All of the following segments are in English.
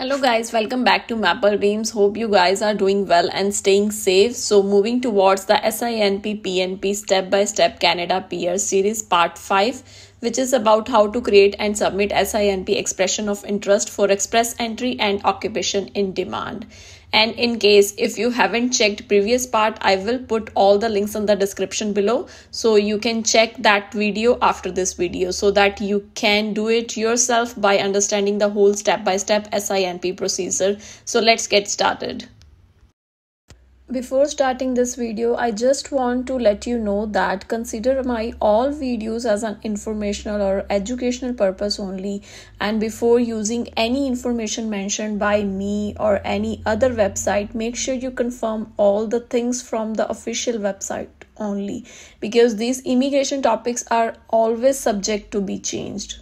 hello guys welcome back to Mapper dreams hope you guys are doing well and staying safe so moving towards the sinp pnp step by step canada peer series part 5 which is about how to create and submit sinp expression of interest for express entry and occupation in demand and in case if you haven't checked previous part, I will put all the links in the description below. So you can check that video after this video so that you can do it yourself by understanding the whole step-by-step -step SINP procedure. So let's get started. Before starting this video, I just want to let you know that consider my all videos as an informational or educational purpose only and before using any information mentioned by me or any other website, make sure you confirm all the things from the official website only because these immigration topics are always subject to be changed.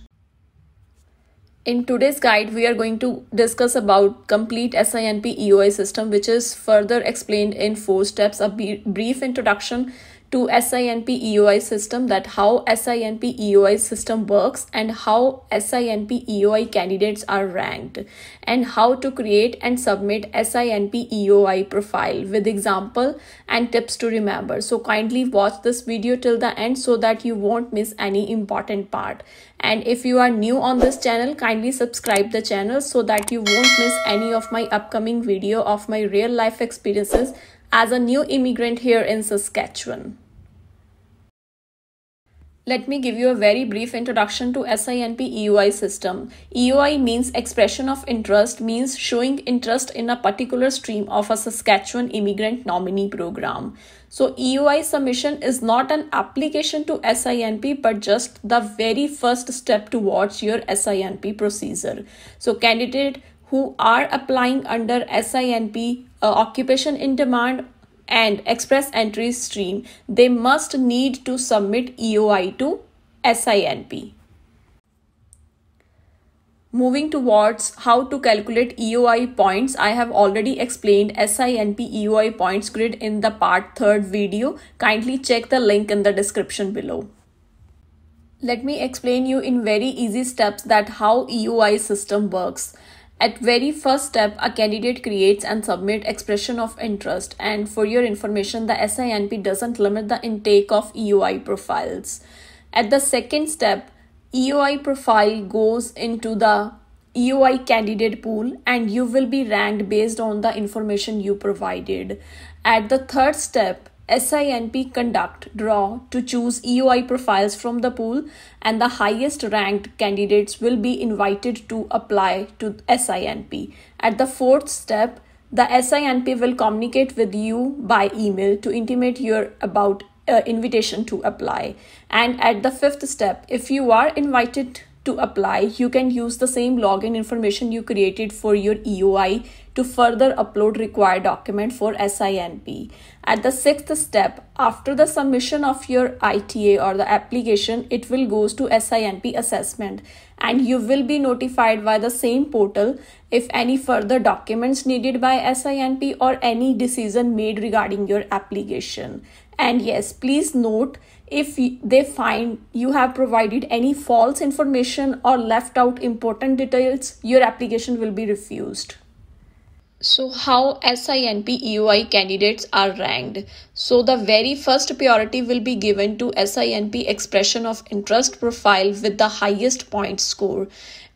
In today's guide, we are going to discuss about complete SINP EOI system, which is further explained in four steps, a brief introduction, to SINP EOI system that how SINP EOI system works and how SINP EOI candidates are ranked and how to create and submit SINP EOI profile with example and tips to remember. So kindly watch this video till the end so that you won't miss any important part. And if you are new on this channel, kindly subscribe the channel so that you won't miss any of my upcoming video of my real life experiences as a new immigrant here in Saskatchewan. Let me give you a very brief introduction to SINP EUI system. EUI means expression of interest, means showing interest in a particular stream of a Saskatchewan immigrant nominee program. So EUI submission is not an application to SINP but just the very first step towards your SINP procedure. So candidate who are applying under SINP uh, occupation in demand and express entry stream, they must need to submit EOI to SINP. Moving towards how to calculate EOI points, I have already explained SINP EOI points grid in the part 3rd video. Kindly check the link in the description below. Let me explain you in very easy steps that how EOI system works. At very first step, a candidate creates and submit expression of interest and for your information, the SINP doesn't limit the intake of EOI profiles. At the second step, EOI profile goes into the EOI candidate pool and you will be ranked based on the information you provided. At the third step, SINP conduct draw to choose EOI profiles from the pool and the highest ranked candidates will be invited to apply to SINP. At the fourth step, the SINP will communicate with you by email to intimate your about uh, invitation to apply. And at the fifth step, if you are invited to apply, you can use the same login information you created for your EOI to further upload required document for SINP. At the sixth step, after the submission of your ITA or the application, it will goes to SINP assessment and you will be notified by the same portal if any further documents needed by SINP or any decision made regarding your application. And yes, please note if they find you have provided any false information or left out important details, your application will be refused. So how SINP EUI candidates are ranked. So the very first priority will be given to SINP expression of interest profile with the highest point score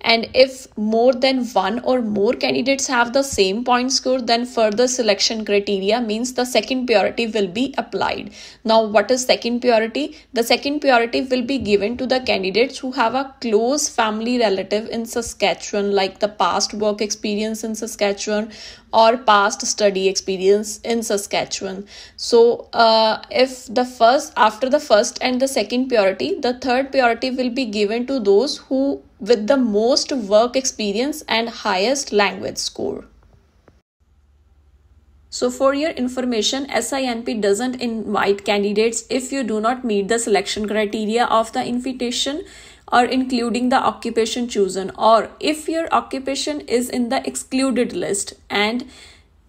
and if more than one or more candidates have the same point score then further selection criteria means the second priority will be applied now what is second priority? the second priority will be given to the candidates who have a close family relative in saskatchewan like the past work experience in saskatchewan or past study experience in saskatchewan so uh, if the first after the first and the second priority, the third priority will be given to those who with the most work experience and highest language score. So for your information, SINP doesn't invite candidates if you do not meet the selection criteria of the invitation or including the occupation chosen or if your occupation is in the excluded list and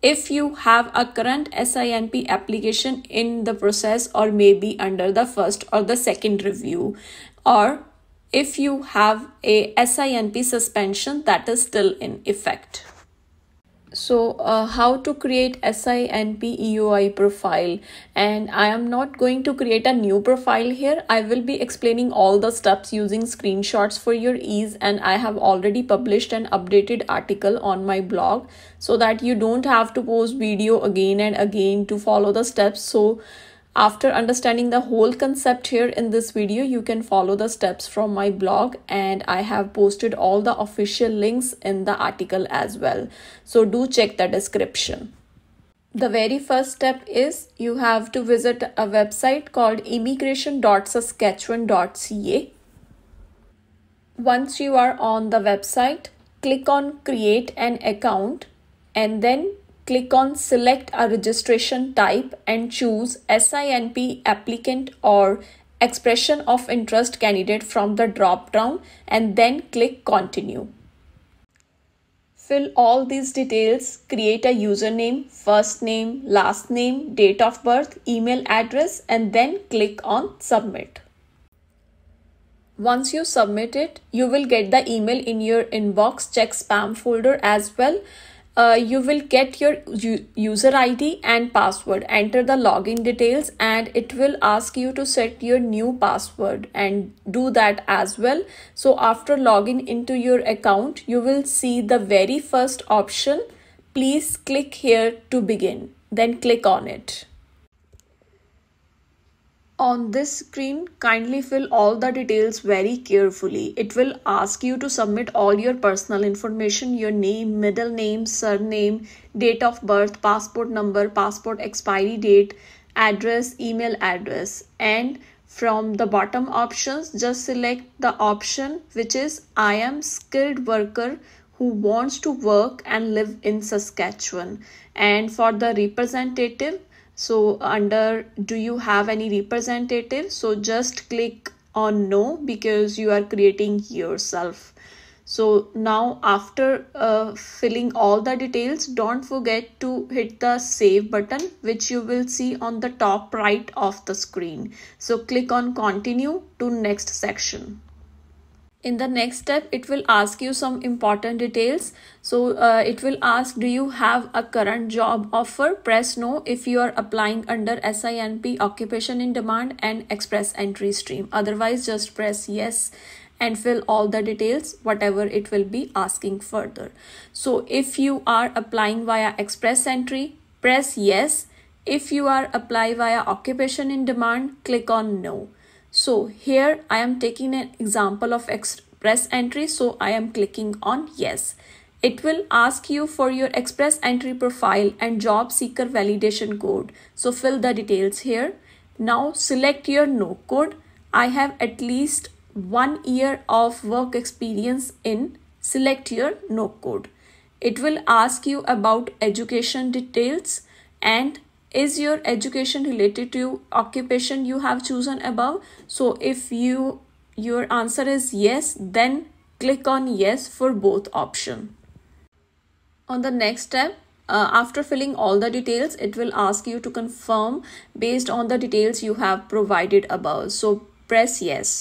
if you have a current SINP application in the process or maybe under the first or the second review or if you have a SINP suspension that is still in effect. So uh, how to create SINP EOI profile and I am not going to create a new profile here. I will be explaining all the steps using screenshots for your ease and I have already published an updated article on my blog so that you don't have to post video again and again to follow the steps. So after understanding the whole concept here in this video, you can follow the steps from my blog and I have posted all the official links in the article as well. So do check the description. The very first step is you have to visit a website called immigration.saskatchewan.ca. Once you are on the website, click on create an account and then click on select a registration type and choose SINP applicant or expression of interest candidate from the drop down and then click continue. Fill all these details, create a username, first name, last name, date of birth, email address and then click on submit. Once you submit it, you will get the email in your inbox, check spam folder as well uh, you will get your user ID and password. Enter the login details and it will ask you to set your new password and do that as well. So after login into your account, you will see the very first option. Please click here to begin. Then click on it. On this screen, kindly fill all the details very carefully. It will ask you to submit all your personal information, your name, middle name, surname, date of birth, passport number, passport expiry date, address, email address. And from the bottom options, just select the option which is I am skilled worker who wants to work and live in Saskatchewan. And for the representative, so under do you have any representative so just click on no because you are creating yourself so now after uh, filling all the details don't forget to hit the save button which you will see on the top right of the screen so click on continue to next section in the next step it will ask you some important details so uh, it will ask do you have a current job offer press no if you are applying under SINP occupation in demand and express entry stream otherwise just press yes and fill all the details whatever it will be asking further so if you are applying via express entry press yes if you are apply via occupation in demand click on no so here I am taking an example of express entry. So I am clicking on yes. It will ask you for your express entry profile and job seeker validation code. So fill the details here. Now select your no code. I have at least one year of work experience in select your no code. It will ask you about education details and is your education related to occupation you have chosen above so if you your answer is yes then click on yes for both option on the next step uh, after filling all the details it will ask you to confirm based on the details you have provided above so press yes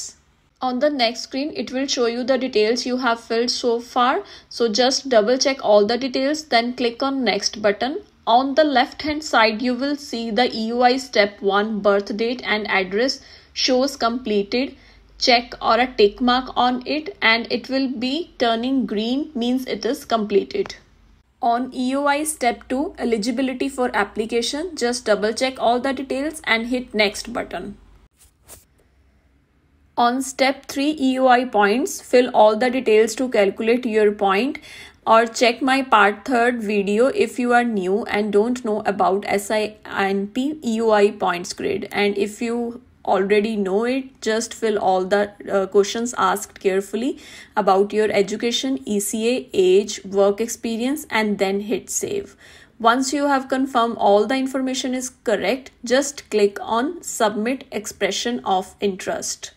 on the next screen it will show you the details you have filled so far so just double check all the details then click on next button on the left hand side, you will see the EUI step 1 birth date and address shows completed check or a tick mark on it and it will be turning green means it is completed. On EOI step 2 eligibility for application just double check all the details and hit next button. On step 3 EOI points fill all the details to calculate your point or check my part 3rd video if you are new and don't know about SI and EUI points grid and if you already know it just fill all the uh, questions asked carefully about your education ECA age work experience and then hit save once you have confirmed all the information is correct just click on submit expression of interest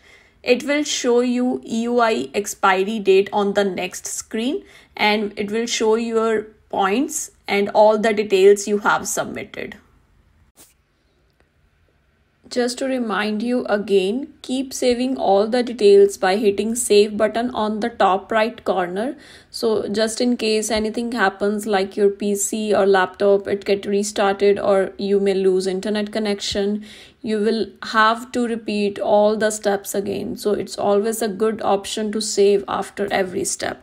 it will show you EUI expiry date on the next screen and it will show your points and all the details you have submitted. Just to remind you again, keep saving all the details by hitting save button on the top right corner. So just in case anything happens like your PC or laptop, it get restarted or you may lose internet connection, you will have to repeat all the steps again. So it's always a good option to save after every step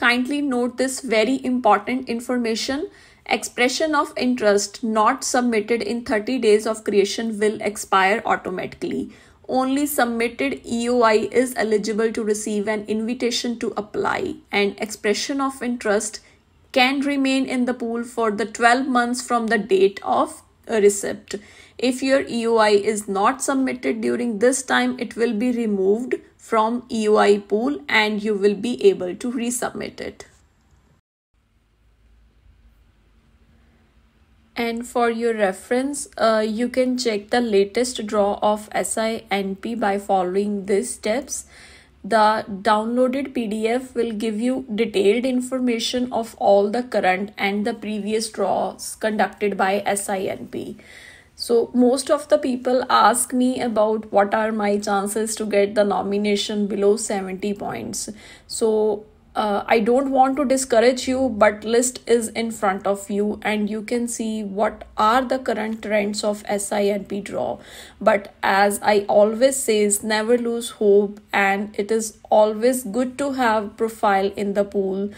kindly note this very important information Expression of interest not submitted in 30 days of creation will expire automatically. Only submitted EOI is eligible to receive an invitation to apply and expression of interest can remain in the pool for the 12 months from the date of receipt. If your EOI is not submitted during this time, it will be removed from EOI pool and you will be able to resubmit it. and for your reference uh, you can check the latest draw of SINP by following these steps the downloaded PDF will give you detailed information of all the current and the previous draws conducted by SINP. So most of the people ask me about what are my chances to get the nomination below 70 points. So uh, I don't want to discourage you, but list is in front of you and you can see what are the current trends of SI and P draw. But as I always says, never lose hope and it is always good to have profile in the pool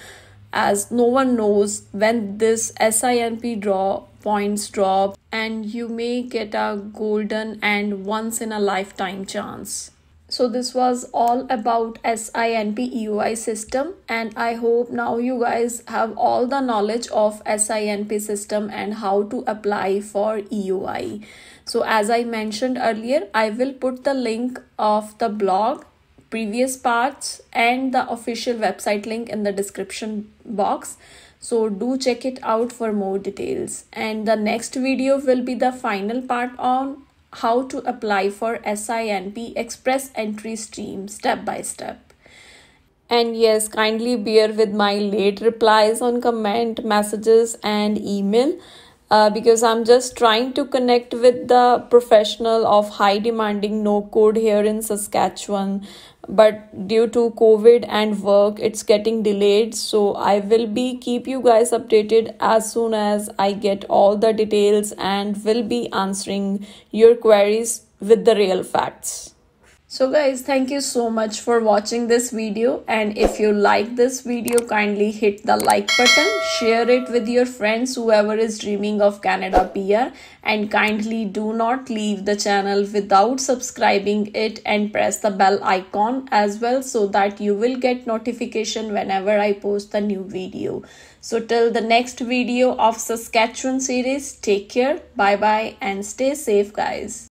as no one knows when this SINP draw points drop and you may get a golden and once in a lifetime chance. So this was all about SINP EUI system and I hope now you guys have all the knowledge of SINP system and how to apply for EUI. So as I mentioned earlier, I will put the link of the blog previous parts and the official website link in the description box. So do check it out for more details. And the next video will be the final part on how to apply for SINP Express Entry Stream step by step. And yes, kindly bear with my late replies on comment, messages, and email uh, because I'm just trying to connect with the professional of high demanding no code here in Saskatchewan. But due to COVID and work, it's getting delayed. So I will be keep you guys updated as soon as I get all the details and will be answering your queries with the real facts. So guys, thank you so much for watching this video and if you like this video, kindly hit the like button, share it with your friends whoever is dreaming of Canada PR and kindly do not leave the channel without subscribing it and press the bell icon as well so that you will get notification whenever I post the new video. So till the next video of Saskatchewan series, take care, bye bye and stay safe guys.